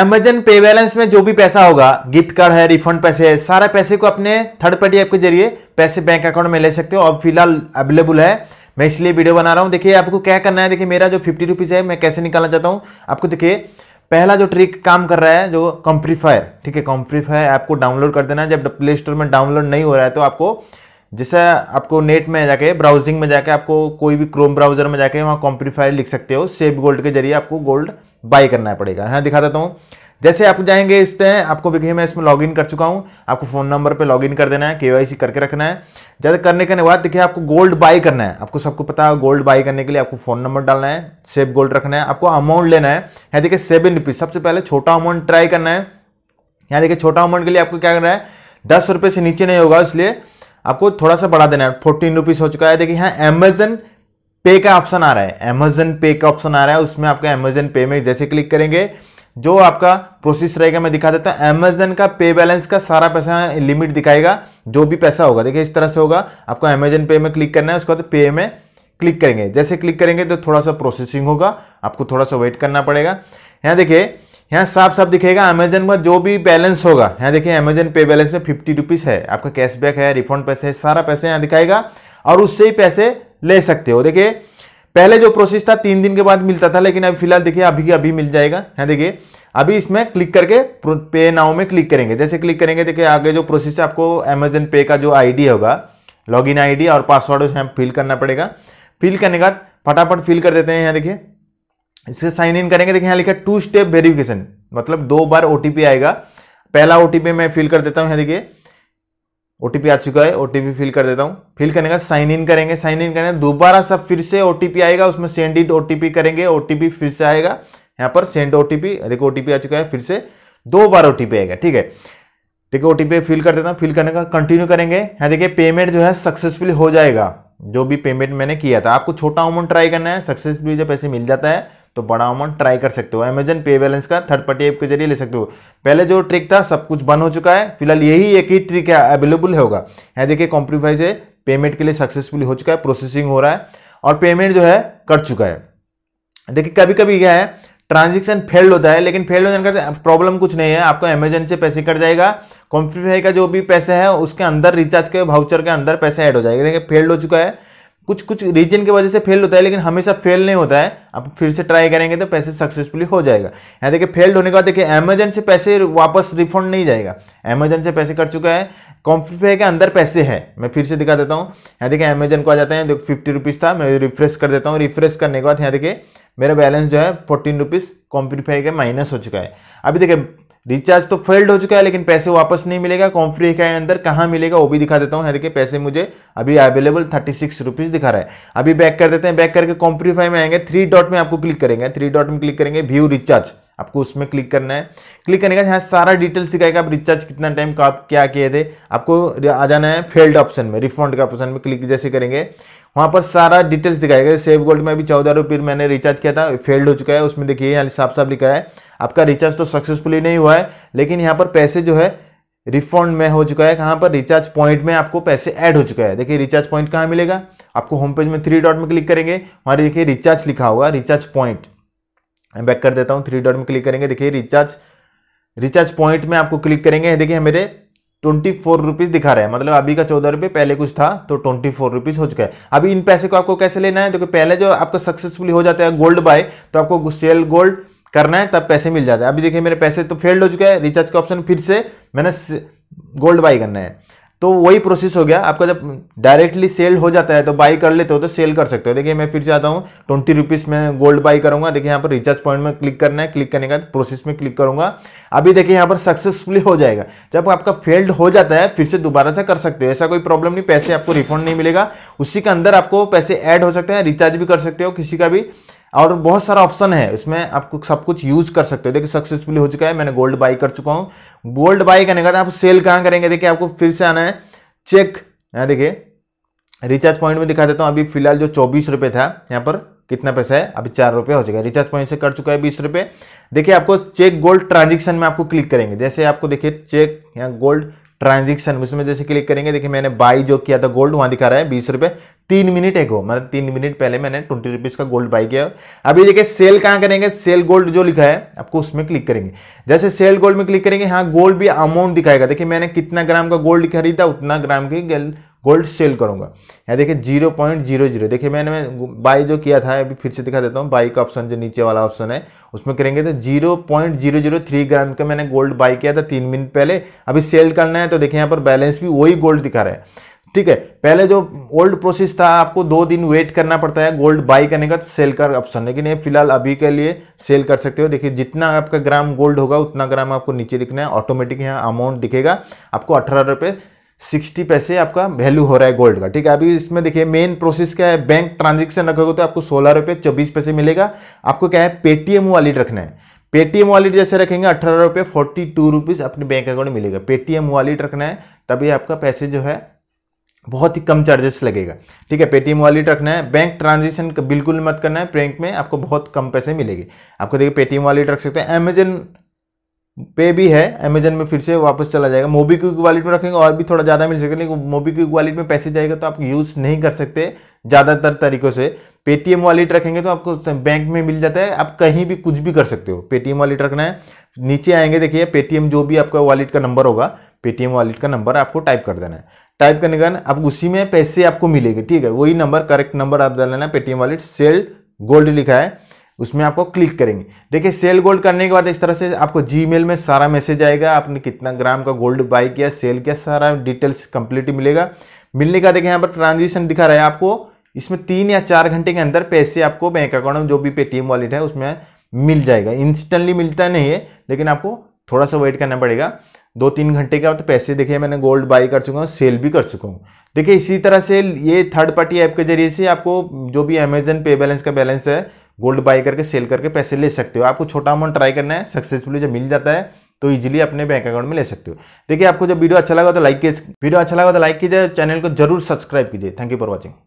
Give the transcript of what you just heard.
Amazon पे balance में जो भी पैसा होगा गिफ्ट कार्ड है रिफंड पैसे है सारा पैसे को अपने थर्ड पार्टी ऐप के जरिए पैसे बैंक अकाउंट में ले सकते हो अब फिलहाल अवेलेबल है मैं इसलिए वीडियो बना रहा हूँ देखिए आपको क्या करना है देखिए मेरा जो फिफ्टी रुपीज़ है मैं कैसे निकालना चाहता हूँ आपको देखिए पहला जो ट्रिक काम कर रहा है जो कंप्रीफायर ठीक है कंप्रीफायर ऐप को डाउनलोड कर देना जब प्ले स्टोर में डाउनलोड नहीं हो रहा है तो आपको जैसे आपको नेट में जाके ब्राउजिंग में जाके आपको कोई भी क्रोम ब्राउजर में जाके वहाँ कॉम्प्रीफायर लिख सकते हो सेफ गोल्ड के जरिए आपको गोल्ड बाई करना पड़ेगा हाँ दिखा देता हूँ जैसे आप जाएंगे इस तरह आपको देखिए मैं इसमें लॉगिन कर चुका हूँ आपको फ़ोन नंबर पे लॉगिन कर देना है केवाईसी करके रखना है ज़्यादा करने के बाद देखिए आपको गोल्ड बाई करना है आपको सबको पता है गोल्ड बाई करने के लिए आपको फ़ोन नंबर डालना है सेफ गोल्ड रखना है आपको अमाउंट लेना है यहाँ देखिए सेवन रुपीज़ सबसे पहले छोटा अमाउंट ट्राई करना है यहाँ देखिए छोटा अमाउंट के लिए आपको क्या करना है दस से नीचे नहीं होगा इसलिए आपको थोड़ा सा बढ़ा देना है फोर्टीन रुपीज हो चुका है देखिए यहाँ अमेजन पे का ऑप्शन आ रहा है अमेजन पे का ऑप्शन आ रहा है उसमें आपका अमेजन पे में जैसे क्लिक करेंगे जो आपका प्रोसेस रहेगा मैं दिखा देता हूँ अमेजन का पे बैलेंस का सारा पैसा लिमिट दिखाएगा जो भी पैसा होगा देखिए इस तरह से होगा आपको अमेजन पे में क्लिक करना है उसके बाद पे में क्लिक करेंगे जैसे क्लिक करेंगे तो थोड़ा सा प्रोसेसिंग होगा आपको थोड़ा सा वेट करना पड़ेगा यहाँ देखिए यहाँ साफ साफ दिखेगा अमेजन का जो भी बैलेंस होगा यहाँ देखिए अमेजन पे बैलेंस में फिफ्टी रुपीज़ है आपका कैशबैक है रिफंड पैसे है सारा पैसे यहाँ दिखाएगा और उससे ही पैसे ले सकते हो देखिए पहले जो प्रोसेस था तीन दिन के बाद मिलता था लेकिन अभी फिलहाल देखिए अभी अभी मिल जाएगा यहाँ देखिए अभी इसमें क्लिक करके पे नाउ में क्लिक करेंगे जैसे क्लिक करेंगे देखिए आगे जो प्रोसेस है आपको अमेजन पे का जो आईडी होगा लॉगिन आईडी और पासवर्ड उसमें फिल करना पड़ेगा फिल करने के बाद फटाफट फिल कर देते हैं यहाँ देखिए इसे साइन इन करेंगे देखिए यहाँ लिखा टू स्टेप वेरिफिकेशन मतलब दो बार ओटीपी आएगा पहला ओटीपी मैं फिल कर देता हूँ यहाँ देखिए ओटीपी आ चुका है ओटीपी फिल कर देता हूँ फिल करने का साइन इन करेंगे साइन इन करेंगे दोबारा सब फिर से ओटीपी आएगा उसमें सेंड इट ओटीपी करेंगे ओटीपी फिर से आएगा यहाँ पर सेंड ओटीपी देखो ओटीपी आ चुका है फिर से दो बार ओटीपी आएगा ठीक है देखिए ओटीपी फिल कर देता हूँ फिल करने का कंटिन्यू करेंगे यहाँ देखिए पेमेंट जो है सक्सेसफुल हो जाएगा जो भी पेमेंट मैंने किया था आपको छोटा अमाउंट ट्राई करना है सक्सेसफुली जब पैसे मिल जाता है तो बड़ा अमाउंट ट्राई कर सकते हो अमेजन पे बैलेंस का थर्ड पार्टी ऐप के जरिए ले सकते हो पहले जो ट्रिक था सब कुछ बंद हो चुका है फिलहाल यही एक ही ट्रिक है अवेलेबल होगा है देखिए कॉम्प्रोमाइज है पेमेंट के लिए सक्सेसफुल हो चुका है प्रोसेसिंग हो रहा है और पेमेंट जो है कर चुका है देखिए कभी कभी क्या है ट्रांजेक्शन फेल्ड होता है लेकिन फेल्ड हो जाने का प्रॉब्लम कुछ नहीं है आपको अमेजन से पैसे कट जाएगा कॉम्प्रीफाई का जो भी पैसे है उसके अंदर रिचार्ज के भाउचर के अंदर पैसे ऐड हो जाएगा देखिए फेल्ड हो चुका है कुछ कुछ रीजन की वजह से फेल होता है लेकिन हमेशा फेल नहीं होता है आप फिर से ट्राई करेंगे तो पैसे सक्सेसफुली हो जाएगा यहाँ देखिए फेल्ड होने के बाद देखिए अमेजन से पैसे वापस रिफंड नहीं जाएगा अमेजन से पैसे कट चुका है कॉम्पे के अंदर पैसे है मैं फिर से दिखा देता हूँ यहाँ देखिए अमेजन को आ जाते हैं देखो फिफ्टी रुपीज़ था मैं रिफ्रेश कर देता हूँ रिफ्रेश करने के बाद यहाँ देखिए मेरा बैलेंस जो है फोर्टीन रुपीज़ कॉम्पीफाई के माइनस हो चुका है अभी देखिए रिचार्ज तो फेल्ड हो चुका है लेकिन पैसे वापस नहीं मिलेगा कॉम्फ्री के अंदर कहाँ मिलेगा वो भी दिखा देता हूँ देखिए पैसे मुझे अभी अवेलेबल थर्टी सिक्स रुपीज दिखा रहा है अभी बैक कर देते हैं बैक करके कॉम्प्रीफाई में आएंगे थ्री डॉट में आपको क्लिक करेंगे थ्री डॉट में क्लिक करेंगे व्यू रिचार्ज आपको उसमें क्लिक करना है क्लिक करने का यहाँ सारा डिटेल्स दिखाएगा आप रिचार्ज कितना टाइम का आप क्या किए थे आपको आ जाना है फेल्ड ऑप्शन में रिफंड के ऑप्शन में क्लिक जैसे करेंगे वहाँ पर सारा डिटेल्स दिखाएगा गया सेव गोल्ड में अभी चौदह रुपये मैंने रिचार्ज किया था फेल्ड हो चुका है उसमें देखिए यहाँ साफ साफ लिखा है आपका रिचार्ज तो सक्सेसफुली नहीं हुआ है लेकिन यहाँ पर पैसे जो है रिफंड में हो चुका है कहाँ पर रिचार्ज पॉइंट में आपको पैसे ऐड हो चुका है देखिए रिचार्ज पॉइंट कहाँ मिलेगा आपको होम पेज में थ्री डॉट में क्लिक करेंगे वहाँ देखिए रिचार्ज लिखा होगा रिचार्ज पॉइंट मैं बैक कर देता हूँ थ्री डॉट में क्लिक करेंगे देखिए रिचार्ज रिचार्ज पॉइंट में आपको क्लिक करेंगे देखिए मेरे ट्वेंटी फोर रुपीज दिखा रहा है मतलब अभी का चौदह रुपये पहले कुछ था तो ट्वेंटी फोर रुपीज हो चुका है अभी इन पैसे को आपको कैसे लेना है देखो पहले जो आपका सक्सेसफुली हो जाता है गोल्ड बाय तो आपको सेल गोल्ड करना है तब पैसे मिल जाते हैं अभी देखिए मेरे पैसे तो फेल्ड हो चुका है रिचार्ज का ऑप्शन फिर से मैंने गोल्ड बाई करना है तो वही प्रोसेस हो गया आपका जब डायरेक्टली सेल हो जाता है तो बाई कर लेते हो तो सेल कर सकते हो देखिए मैं फिर से आता हूँ ट्वेंटी रुपीज़ में गोल्ड बाई करूंगा देखिए यहाँ पर रिचार्ज पॉइंट में क्लिक करना है क्लिक करने का प्रोसेस में क्लिक करूंगा अभी देखिए यहाँ पर सक्सेसफुली हो जाएगा जब आपका फेल्ड हो जाता है फिर से दोबारा से कर सकते हो ऐसा कोई प्रॉब्लम नहीं पैसे आपको रिफंड नहीं मिलेगा उसी के अंदर आपको पैसे ऐड हो सकते हैं रिचार्ज भी कर सकते हो किसी का भी और बहुत सारा ऑप्शन है इसमें आप सब कुछ यूज कर सकते हो देखिए सक्सेसफुली हो चुका है मैंने गोल्ड बाई कर चुका हूँ गोल्ड बाई करने का आप सेल कहाँ करेंगे देखिए आपको फिर से आना है चेक यहाँ देखिए रिचार्ज पॉइंट में दिखा देता हूँ अभी फिलहाल जो चौबीस रुपये था यहाँ पर कितना पैसा है अभी चार रुपये हो चुका है रिचार्ज पॉइंट से कर चुका है बीस रुपये देखिए आपको चेक गोल्ड ट्रांजेक्शन में आपको क्लिक करेंगे जैसे आपको देखिए चेक यहाँ गोल्ड ट्रांजेक्शन उसमें जैसे क्लिक करेंगे देखिए मैंने बाई जो किया था गोल्ड वहां दिखा रहा है बीस रुपए तीन मिनट एक हो मतलब तीन मिनट पहले मैंने ट्वेंटी रुपीज का गोल्ड बाई किया अभी देखिए सेल कहाँ करेंगे सेल गोल्ड जो लिखा है आपको उसमें क्लिक करेंगे जैसे सेल गोल्ड में क्लिक करेंगे हाँ गोल्ड भी अमाउंट दिखाएगा देखिए मैंने कितना ग्राम का गोल्ड खरीदा उतना ग्राम की गोल्ड सेल करूँगा यहाँ देखिए जीरो पॉइंट जीरो जीरो देखिए मैंने बाई जो किया था अभी फिर से दिखा देता हूँ बाई का ऑप्शन जो नीचे वाला ऑप्शन है उसमें करेंगे तो zero point zero zero three gram का मैंने गोल्ड बाई किया था तीन मिनट पहले अभी सेल करना है तो देखिए यहाँ पर बैलेंस भी वही गोल्ड दिखा रहा है ठीक है पहले जो ओल्ड प्रोसेस था आपको दो दिन वेट करना पड़ता है गोल्ड बाई करने का तो सेल का ऑप्शन लेकिन ये फिलहाल अभी के लिए सेल कर सकते हो देखिए जितना आपका ग्राम गोल्ड होगा उतना ग्राम आपको नीचे लिखना है ऑटोमेटिक यहाँ अमाउंट दिखेगा आपको अठारह रुपये सिक्सटी पैसे आपका वैल्यू हो रहा है गोल्ड का ठीक है अभी इसमें देखिए मेन प्रोसेस क्या है बैंक ट्रांजेक्शन रखोगे तो आपको सोलह रुपये चौबीस पैसे मिलेगा आपको क्या है पेटीएम वॉलेट रखना है पेटीएम वॉलेट जैसे रखेंगे अठारह रुपये फोर्टी टू रुपीज़ अपने बैंक अकाउंट में मिलेगा पेटीएम वॉलेट रखना है तभी आपका पैसे जो है बहुत ही कम चार्जेस लगेगा ठीक है पेटीएम वॉलेट रखना है बैंक ट्रांजेक्शन बिल्कुल मत करना है बैंक में आपको बहुत कम पैसे मिलेगी आपको देखिए पेटीएम वॉलेट रख सकते हैं अमेजन पे भी है अमेजन में फिर से वापस चला जाएगा मोबी क्विक वॉलेट में रखेंगे और भी थोड़ा ज़्यादा मिल सकता है लेकिन मोबी क्विक वॉलेट में पैसे जाएगा तो आप यूज़ नहीं कर सकते ज़्यादातर तरीक़ों से पेटीएम वॉलेट रखेंगे तो आपको बैंक में मिल जाता है आप कहीं भी कुछ भी कर सकते हो पेटीएम वॉलेट रखना है नीचे आएंगे देखिए पेटीएम जो भी आपका वॉलेट का नंबर होगा पेटीएम वॉलेट का नंबर आपको टाइप कर देना है टाइप करने के बाद आप उसी में पैसे आपको मिलेगी ठीक है वही नंबर करेक्ट नंबर आप डालना है पेटीएम वॉलेट सेल गोल्ड लिखा है उसमें आपको क्लिक करेंगे देखिए सेल गोल्ड करने के बाद इस तरह से आपको जीमेल में सारा मैसेज आएगा आपने कितना ग्राम का गोल्ड बाई किया सेल किया सारा डिटेल्स कंप्लीट मिलेगा मिलने का देखिए यहाँ पर ट्रांजेक्शन दिखा रहा है आपको इसमें तीन या चार घंटे के अंदर पैसे आपको बैंक अकाउंट में जो भी पेटीएम वॉलेट है उसमें मिल जाएगा इंस्टेंटली मिलता नहीं है लेकिन आपको थोड़ा सा वेट करना पड़ेगा दो तीन घंटे का तो पैसे देखिए मैंने गोल्ड बाई कर चुका हूँ सेल भी कर चुका हूँ देखिए इसी तरह से ये थर्ड पार्टी ऐप के जरिए से आपको जो भी अमेजन पे बैलेंस का बैलेंस है गोल्ड बाई करके सेल करके पैसे ले सकते हो आपको छोटा अमाउंट ट्राई करना है सक्सेसफुली जब मिल जाता है तो इजीली अपने बैंक अकाउंट में ले सकते हो देखिए आपको जब वीडियो अच्छा लगा तो लाइक कीजिए वीडियो अच्छा लगा तो लाइक कीजिए चैनल को जरूर सब्सक्राइब कीजिए थैंक यू फॉर वॉचिंग